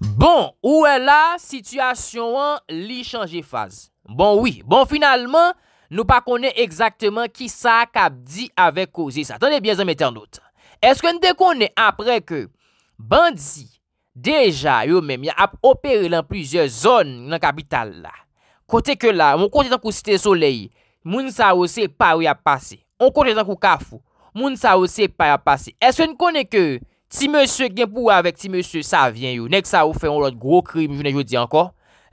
Bon, ou e la situasyon an li chanje faz? Bon, oui. Bon, finalman, nou pa konen ekzakteman ki sa kap di avek kozi sa. Tande bien zanmete an notan. Eske nou de konen apre ke bandi deja yo men ya ap operi lan plizye zon nan kapital la. Kote ke la, moun kote tan kou site solei, moun sa ose pa ou ya pase. Moun kote tan kou kafou, moun sa ose pa ou ya pase. Eske nou konen ke... Ti monsye genpou avek ti monsye sa vyen yo, neg sa ou fe yon lot gro krim, jounen yo di anko.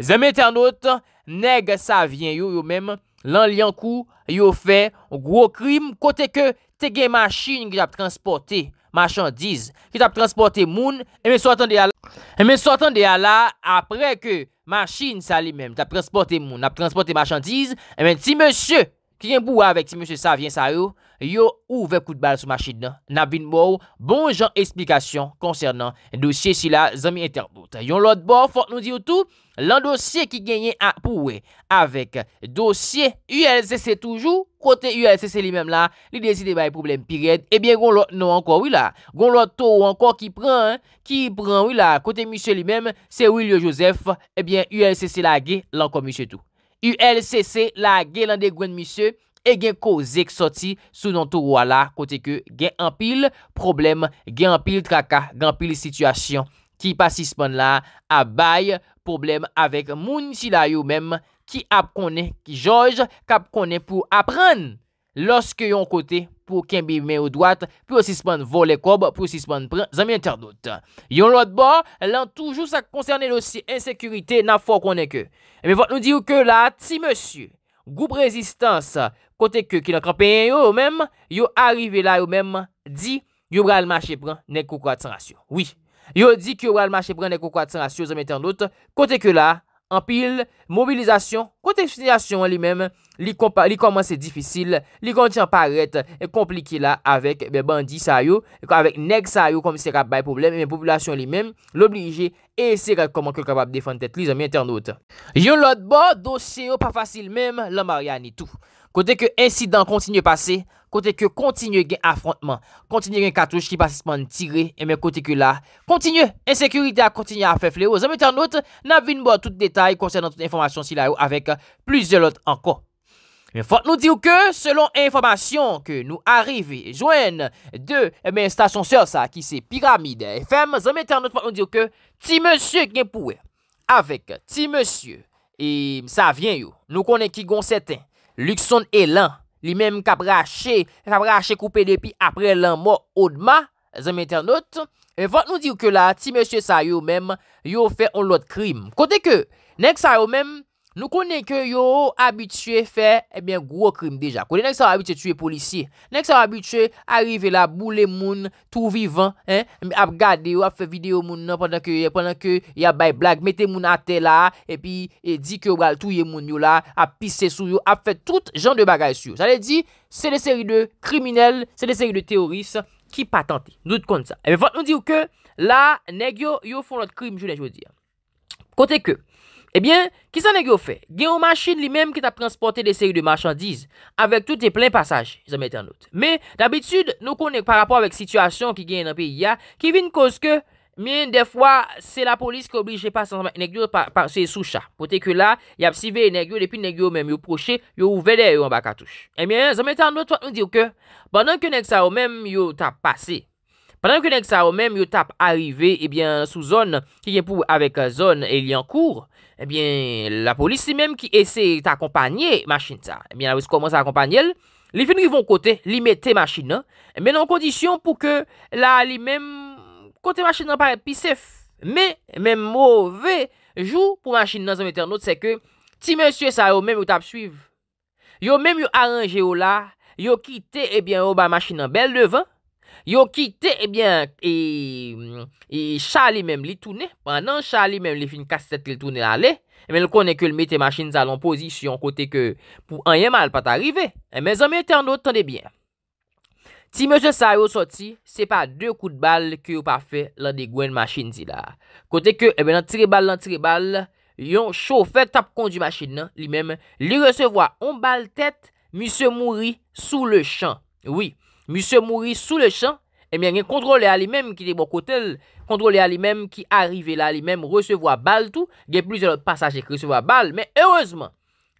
Zeme ternot, neg sa vyen yo yo menm, lan liankou yo fe gro krim, kote ke te gen masin ki tap transporte machandiz, ki tap transporte moun, e men sortan de e ala apre ke masin sa li menm, tap transporte moun, tap transporte machandiz, e men ti monsye genpou avek ti monsye sa vyen sa yo, Yo ouve kout bal sou machid nan, nan vin mou, bon jan eksplikasyon konsernan dosye si la zami interpout. Yon lot bon, fok nou di ou tou, lan dosye ki genye a pou we, avek dosye, ULCC toujou, kote ULCC li mem la, li deside ba e problem piret, ebyen goun lot nou anko wila, goun lot tou anko ki pran, ki pran wila, kote misye li mem, se wilyo Josef, ebyen ULCC la ge, lan kon misye tou, ULCC la ge lan de gwen misye, e gen kou zek soti, sou don tou wala, kote ke gen anpil, problem, gen anpil traka, gen anpil situasyon, ki pa sispon la, abay, problem, avek moun si la yo mem, ki ap konen, ki joj, ki ap konen pou apren, loske yon kote, pou ken bi men ou doat, pou sispon vol e kob, pou sispon pren, zami interdot. Yon lot bo, lan toujou sa koncernen osi, ensekurite, nan fò konen ke. Eme vot nou di ou ke la, ti monsi, goup rezistans, sa, Kote ke ki nan kampen yo ou mem, yo arrive la ou mem, di, yo bral mache pran nek kou kwa trasyon. Oui, yo di ki yo bral mache pran nek kou kwa trasyon, zanmye ternot, kote ke la, anpil, mobilizasyon, kote fsynyasyon li mem, li koman se difisil, li konti anparet, e komplike la avek be bandi sa yo, avek neg sa yo, komi se kap bay probleme, me populasyon li mem, l'oblige, e se kap koman ke kapap defan tet, li zanmye ternot. Yo lot bo, dosye yo pa fasyl mem, la maryan ni tou. Kote ke insidant kontinye pase, kote ke kontinye gen afrontman, kontinye gen katouche ki pase semane tire, eme kontinye ke la, kontinye, ensekurite a kontinye a fefle ou, zanmete anote, nan vinbo a tout detay konsenant tout informasyon si la ou avek plizye lot anko. Fote nou di ou ke, selon informasyon ke nou arrive joen de, eme, eh stasyon sersa ki se piramide FM, zanmete anote, fote nou di ou ke, ti monsye gen pouwe, avek ti monsye, e sa vyen ou, nou konen ki gon seten, Luxon elan, li menm kap rache, kap rache koupe depi apre lan mò odma, zem entenot, e vat nou dir ke la ti mèsyè sa yo menm, yo fè on lot krim. Kote ke, nèk sa yo menm, Nou konen ke yo habituye fè, eh ebyen, gwo krim deja. Kone, nek sa habituye tue policye. Nek sa habituye, arrive la, boule moun, tou vivan, ap gade yo, ap fè video moun nan, pandan ke, pandan ke, ya bay blag, mette moun ate la, epi, e di ke yo gal touye moun yo la, ap pise sou yo, ap fè tout jant de bagay sou yo. Sa le di, se le seri de kriminel, se le seri de teoris, ki patante. Dout kon sa. Ebe, fote nou di yo ke, la, nek yo, yo Ebyen, ki sa negyo fe? Gen yo masjin li menm ki ta transporte de seri de machandiz, avèk tout e plen pasaj, zanmète an not. Mè, d'abitud, nou konèk par rapport avèk situasyon ki gen yon peyi ya, ki vin koske, mè, defwa, se la polis ki oblije pasan zanmèk negyo par se soucha. Pote ke la, yap si ve yon negyo, depi negyo menm yo proche, yo ouvede yon baka touche. Ebyen, zanmète an not, an diyo ke, banan ke negsa yo menm, yo ta pase. Pendan yon kenèk sa ou eh mèm, yon tap arrive, ebyen, sou zon, ki gen pou avèk zon, elyen kour, ebyen, la polis si mèm ki esè yon ta kompanyè, maschin sa, ebyen, la wèz koman sa kompanyèl, li fin ki yon kote, li mette maschin nan, men an kondisyon pou ke la li mèm kote maschin nan parè pisef. Mè, mèm mwove, jou pou maschin nan zon mette anot, se ke ti mèm suè sa ou mèm, yon tap suive. Yon mèm yon eh aranje ou la, yon kite, ebyen, ou ba maschin nan bel devan, Yon kite, ebyen, eh e, e Charlie mem li toune, pandan Charlie mem li fin kastet li toune ale, eh men l konen ke l mette masjine zalon pozisyon, kote ke pou anye mal pat arrive, eh, men zon mette an do tande bien. Ti mèche sa yo soti, se pa de kou de bal ki yo pa fe lan de gwen masjine zi la. Kote ke, ebyen, an tire bal, an tire bal, yon chou fè tap kondi masjine nan, li mème li resevo a on bal tèt, mi se mouri sou le chan, wii. Mise mouri sou le chan, e eh mè gen kontrole a li mèm ki te bo kote l, kontrole a li mèm ki arive la li mèm, resevo a bal tout, gen plus anot pasajek resevo a bal, mè heurezman,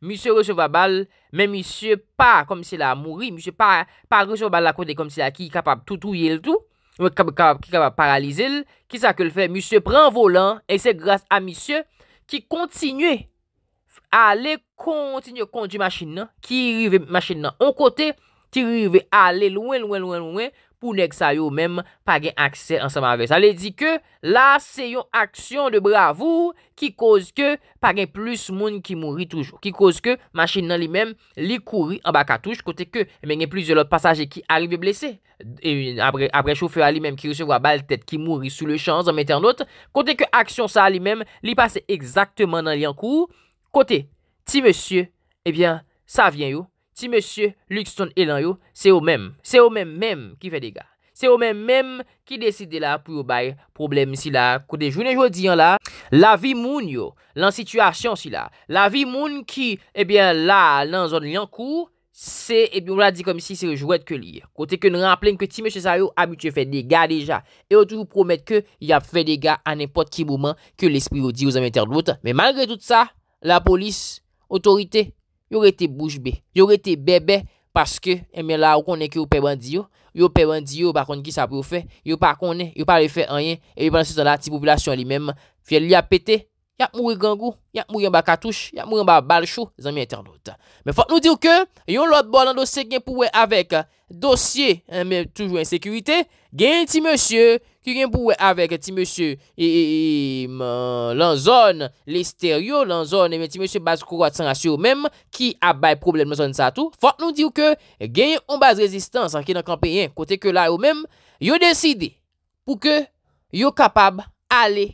mise resevo a bal, mè mise pa kom se la mouri, mise pa resevo bal la kote, kom se la ki kapab toutouye l tout, ki kapab paralize l, ki sa ke l fè, mise pren volan, e se grase a mise, ki kontinue, a le kontinue kondi machin nan, ki rive machin nan, an kote, Ti rive ale lwen, lwen, lwen, lwen pou nek sa yo menm pa gen akse ansama ve. Sa le di ke la se yon aksyon de bravou ki koz ke pa gen plus moun ki mouri toujou. Ki koz ke machin nan li menm li kouri an baka touj. Kote ke e men gen plus yon lot pasaje ki arrive blese. E apre choufe a li menm ki ruse wabal tet ki mouri sou le chans an mette an not. Kote ke aksyon sa li menm li pase exaktman nan li an kou. Kote ti monsye ebyen sa vyen yo. Ti monsye Luke Stone elan yo, se yo mèm, se yo mèm mèm ki fè degat. Se yo mèm mèm ki deside la pou yo bay problem si la. Kote jounen joun diyan la, la vi moun yo, lan situasyon si la. La vi moun ki, ebyen la, lan zon liankou, se, ebyen ou la di komisi se jouèd ke li. Kote ke nou ramplem ke ti monsye sa yo, a mi tche fè degat deja. E yo toujou promet ke y ap fè degat an epot ki mouman ke l'espri yo di yo zanmèter dout. Me malre tout sa, la polis, otorite... Yo rete bouche be, yo rete bebe, paske, eme la ou konen ki ou pe wendi yo, yo pe wendi yo, pa konen ki sa pou yo fe, yo pa konen, yo pa refe enyen, e yo pa nan se son la ti popolasyon li menm, fye li apete, ya mouye gangou, ya mouye mba katouche, ya mouye mba balchou, zan mi internet. Me fote nou dir ke, yo lot bo nan dosye gen pou we, avek, dosye, eme toujou ensekurite, gen ti monsye, ki gen pou we aveke ti monsye e, e, lan zon, le steryo lan zon, e men ti monsye baz koukou atsan asyo ou men, ki abay probleme zon sa tou, fok nou di ou ke gen yon baz rezistans an ki nan kampeyen, kote ke la ou men, yo deside pou ke yo kapab ale,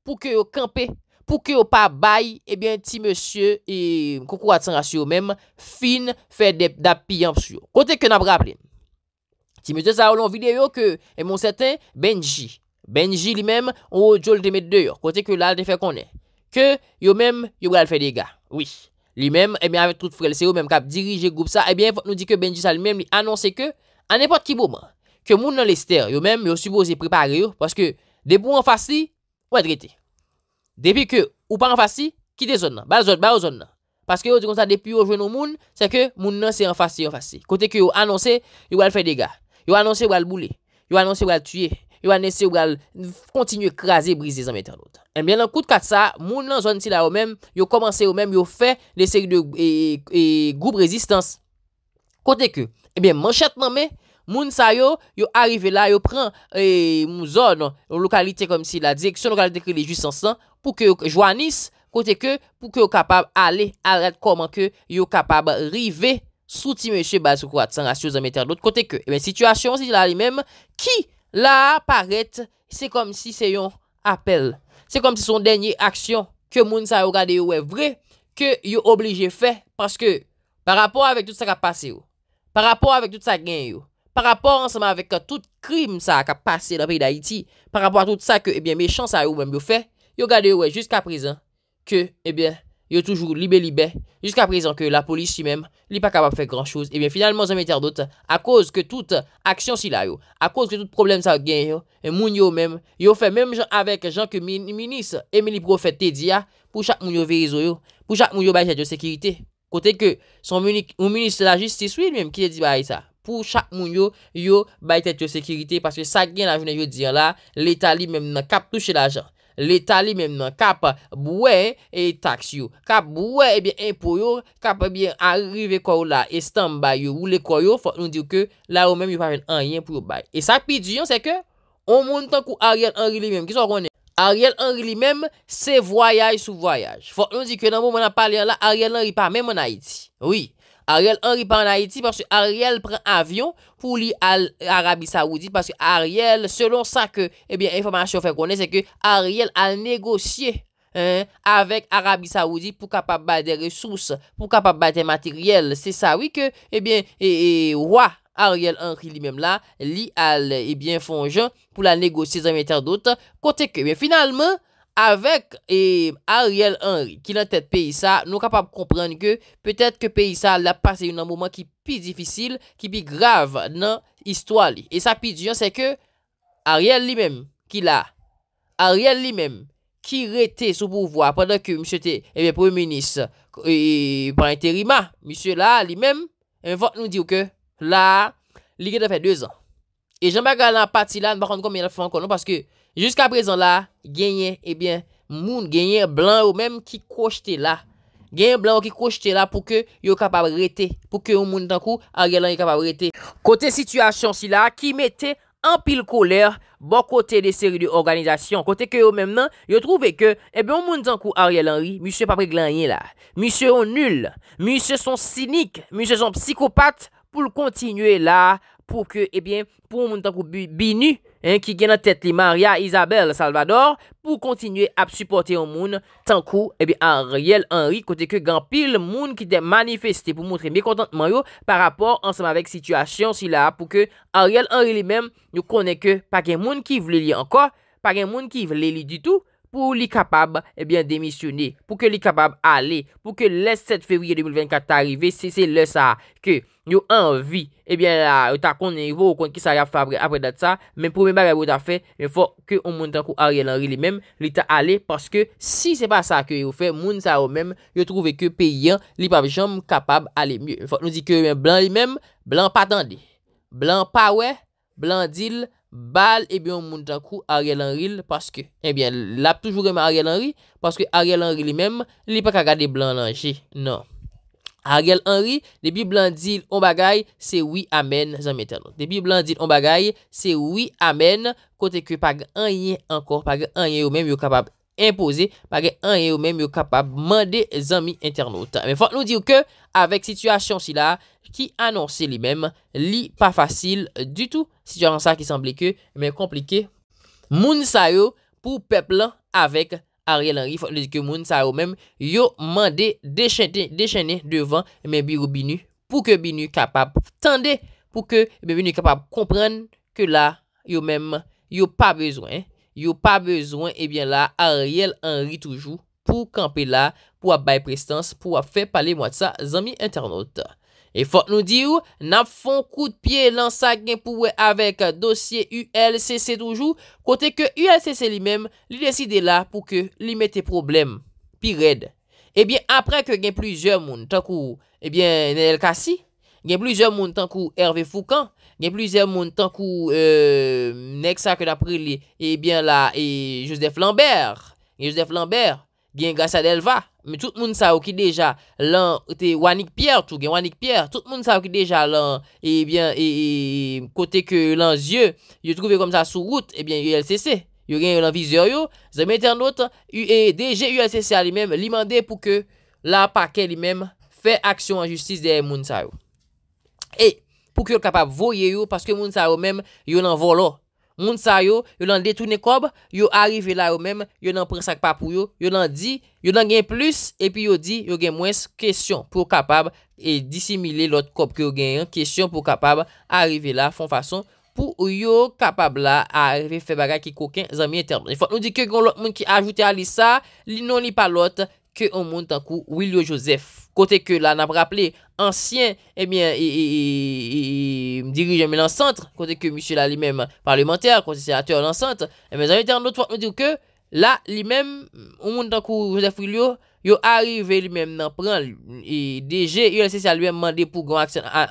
pou ke yo kampe, pou ke yo pa bay, e men ti monsye koukou atsan asyo ou men, fin fè dep da piyans yo. Kote ke nan bra plen, Ti mwen se sa ou loun videyo ke e mwen se ten Benji. Benji li menm ou jol temet deyo. Kote ke lal de fe konen. Ke yo menm yo bral fe dega. Oui. Li menm e ben avet tout frelse yo menm kap dirije group sa. E ben nou di ke Benji sa li menm li anonsen ke anepot ki bouman. Ke moun nan lester yo menm yo subo se prepari yo. Paske debou an fasi ou adrete. Depi ke ou pa an fasi ki de zon nan. Ba zon nan. Paske yo di konsa depi ou joun nan moun. Se ke moun nan se an fasi an fasi. Kote ke yo anonsen yo bral fe dega. Yo anonsè wè al boulè, yo anonsè wè al tuyè, yo anonsè wè al kontinye krasè, brise zanmète eh anotan. E bè nan kout kat sa, moun nan zon si la ou mèm, yo komanse ou mèm, yo fè desèri de goup rezistans. Kote ke, e eh bè manchèt nan mè, moun sa yo, yo arrive la, yo pran eh, mou zon, lokalite kom si la dièk, se lokalite ki le ju sansan, pou ke jo anis, kote ke, pou ke yo kapab ale, alèt koman ke, yo kapab rive yon. Souti mèche basou kwa tsan asyo zan mèter d'ot kote ke. E mè situasyon si jilalimèm ki la paret se kom si se yon apel. Se kom si son denye aksyon ke moun sa yo gade yo wè vre ke yo oblije fè. Paske par rapport avèk tout sa ka pase yo. Par rapport avèk tout sa gen yo. Par rapport ansama avèk tout krim sa ka pase la pi da iti. Par rapport avèk tout sa ke e eh bè mèchan sa yo mèm yo fè. Yo gade yo wè jiska prizen ke e bè. yo toujou libe libe, jiska prezant ke la polisi mem, li pa kapap fek gran chouz, ebyen finalman zan mèter dot, a kouz ke tout aksyon si la yo, a kouz ke tout problem sa gen yo, e moun yo mem, yo fe mèm jen avek jen ke minis, eme li profet te di ya, pou chak moun yo verizo yo, pou chak moun yo bayet et yo sekirite, kote ke son moun minister la justis, si sou yon mèm ki te di baye sa, pou chak moun yo, yo bayet et yo sekirite, parcek sa gen la jounen yo diya la, l'eta li mèm nan kap touche la jan, Le tali mem nan, kap bwe e taksyo. Kap bwe e eh bie impoyo, kap eh bie arrive kwa ou la, estanbay yo, oule kwa yo, fok non diyo ke la ou mem yu pa ven anyen pou yo bay. E sa pi diyon se ke, on moun tankou Ariel Henry li mem, ki so konen. Ariel Henry li mem, se voyay sou voyaj. Fok non diyo ke nan moun moun apaliyan la, Ariel Henry pa men moun Haiti. Oui. Ariel an ripan an Haiti parce que Ariel pren avyon pou li al Arabi Saoudi parce que Ariel, selon sa que, eh bien, information fait connait, c'est que Ariel al négocié, hein, avec Arabi Saoudi pou kapab bade ressources, pou kapab bade materiel. C'est ça, oui, que, eh bien, et, et, wouah, Ariel an ripan li mèm la, li al, eh bien, fonjant pou la négocié d'un mèter d'autre, kote que, eh bien, finalement... avek e, Ariel Henry ki nan tete Paysa, nou kapap komprende ke peutet ke Paysa la pase yon nan mouman ki pi difisil, ki pi grav nan histwa li. E sa pi diyon se ke Ariel li menm ki la, Ariel li menm ki rete sou bouvoi apanda ke msye te, ebe premenis eba enterima msye la li menm, ebe vok nou diyo ke la, li gen apen 2 an. E jen baga lan pati la, nou bakan kome yon fanko nou, paske Juska prezon la, genye, ebyen, eh moun genye blan ou mèm ki koujte la. Genye blan ou ki koujte la pou ke yo kapab rete. Pou ke yo eh moun tankou, Ariel Henry kapab rete. Kote situasyon si la, ki mette en pil koler, bon kote de seri de organizasyon. Kote ke yo mèm nan, yo trouve ke, ebyen, moun tankou, Ariel Henry, mi se papre glanye la. Mi se son nul. Mi se son sinik. Mi se son psikopat pou l'kontinue la. Pou ke, ebyen, pou moun tankou binu. Ki gen a tet li Maria Isabel Salvador pou kontinye ap supporte yo moun tan kou e eh bi Ariel Henry kote ke gen pil moun ki te manifeste pou montre mekontantman yo par rapport ansama vek situasyon si la pou ke Ariel Henry li men nou kone ke pa gen moun ki vle li anko, pa gen moun ki vle li ditou. pou li kapab, ebyen, eh demisyone, pou ke li kapab ale, pou ke le 7 februye 2024 ta arrive, se se le sa, ke, nyo anvi, ebyen, la, ou ta konen, ou konen ki sa ya fabre apre dat sa, men pou men ba bebo ta fe, men fok, ke ou moun tankou a realanri li men, li ta ale, paske, si se pa sa ke yo fe, moun sa ou men, yo trove ke peyan, li pa vi chanm kapab ale mye, men fok, nou di ke, ebyen, eh blan li men, blan pa tande, blan pa we, blan dil, Bal ebyon moun tankou a riel an ril Paske, ebyen, lap toujou reme a riel an ril Paske a riel an ril li mem Li pa ka gade blan lanji, nan A riel an ril, debi blan dil On bagay, se wii amen Zan metel, debi blan dil on bagay Se wii amen, kote ki Page anyen an kor, page anyen yo men Yo kapab Impose pake anye ou men yo kapab mande zami internauta. Men fok nou diyo ke avek sityasyon si la ki anonsi li men li pa fasil du tou. Sityasyon sa ki sembli ke men komplike. Moun sa yo pou pepla avek ariel anyi. Fok nou diyo ke moun sa yo men yo mande deshene devan men biro binu. Pou ke binu kapab tende pou ke binu kapab kompren ke la yo men yo pa bezwen. yo pa bezwen ebyen eh la Ariel Henry toujou pou kampe la pou a bay prestans pou a fe pale mwatsa zami internet. E fote nou di ou, nan fon kout pie lan sa gen pouwe avek dosye ULCC toujou, kote ke ULCC li mem li deside la pou ke li mete problem pi red. Ebyen eh apre ke gen plizye moun tankou ebyen eh Nel Kassi, gen plizye moun tankou Hervé Foucan, gen plizè moun tan kou euh, nek sa ke dapri ebyen eh la, e Joseph Lambert, e Joseph Lambert, gen Gassadelva, mè tout moun sa ou ki deja, lan, te Wanik Pierre, tout moun sa ou ki deja lan, ebyen, e kote ke lan zye, yo trouve kom sa sou route, ebyen, eh YLCC, yo gen yon anvizor yo, ze mette an not, e deje YLCC a li mèm, li mande pou ke la pa ke li mèm fè aksyon anjustis de moun sa ou. E, pou ki yo kapab voye yo, paske moun sa yo mem, yo nan volon. Moun sa yo, yo nan detounen kob, yo arrive la yo mem, yo nan pren sak pa pou yo, yo nan di, yo nan gen plus, epi yo di, yo gen mwens, kestyon pou kapab, e disimile lot kob ki yo gen, kestyon pou kapab, arrive la, fon fason, pou yo kapab la, a arrive fe bagay ki koken, zan miye term. E fote nou di ki yo kon lot moun ki ajoute a li sa, li non li pa lot, e fote nou di ki yo kon lot moun ki ajoute a li sa, que on monde d'un coup Willio Joseph côté que là a rappelé ancien eh bien dirige mais centre côté que monsieur là lui-même parlementaire côté sénateur dans centre et eh dit en autre fois nous dire que là lui-même on monde d'un coup Joseph Willio Yo arive li menm nan pren, e deje, yo lese se a li menm mande pou gran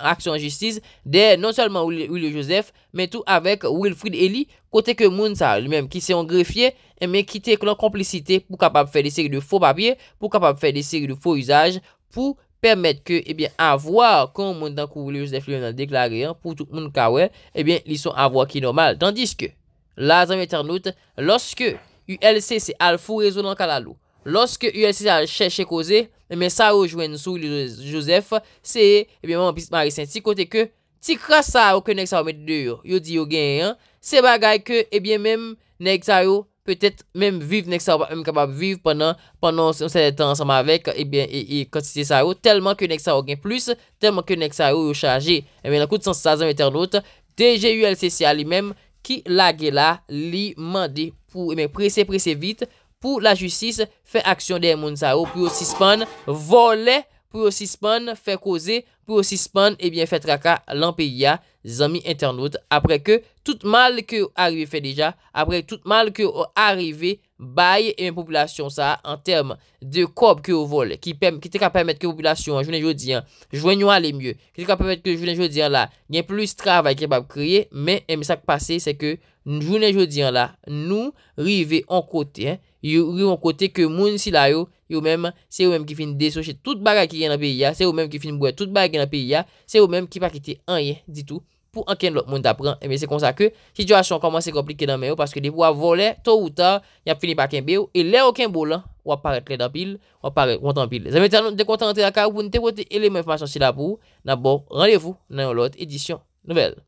aksyon an justiz, de non salman Oulio Josef, men tou avek Wilfried Eli, kote ke moun sa, li menm ki se an grefye, menm ki te ek lan komplicite, pou kapab fe de seri de fo papye, pou kapab fe de seri de fo usaj, pou permette ke, e bien, avwa kon moun dan kou Oulio Josef li menm nan deklari, pou tout moun kawè, e bien, li son avwa ki normal. Tandis ke, la zan metan not, loske, yo lese se al fou rezonan kalalou, Lorske ULC si a chèche koze, eme sa yo jwen sou lè Joseph, se ebyen mwen piti marisenti kote ke ti kras sa yo ke Nek Sa yo met dey yo, yo di yo gen yon, se bagay ke ebyen mèm Nek Sa yo pètè mèm viv Nek Sa yo mèm kapab viv pèndan, pèndan se yon se lète ansama vek, ebyen e koti se sa yo, telman ke Nek Sa yo gen plus, telman ke Nek Sa yo yo chaje, eme lakout son sa zanmèter not, deyje ULC si a li mèm ki la gè la li mandi pou eme prese prese vit, pou la justis, fe aksyon de Mounzaro, pou yo sispon, vole, pou yo sispon, fe koze, pou yo sispon, ebyen eh fe traka, l'anpeya, zami internote, apre ke, tout mal ke yo arive fe deja, apre tout mal ke yo arive, baye, e yon populasyon sa, an term, de kob ke yo vole, ki te ka permette ke populasyon, jounen joudian, jounen joudian la, gen plus travay ke bab kriye, men, e misak pase, se ke, jounen joudian la, nou, rive, an kote, en, Yon kote ke moun si la yo, yon menm se yon menm ki fin desoche tout bagay ki gen api ya, se yon menm ki fin bouye tout bagay ki gen api ya, se yon menm ki pa kite anye ditou pou anken lot moun da pran. Emen se konsa ke, sidyasyon koman se komplike dan men yo, paske depo a vole, to ou ta, yap fini pa kenbe yo, e le o kenbo lan, wap parek le dapil, wap parek wantampil. Zeme tanon dekontante la ka, woun te pwote elemen fmasyon si la pou, nan bon, randevou nan yon lot, edisyon nouvel.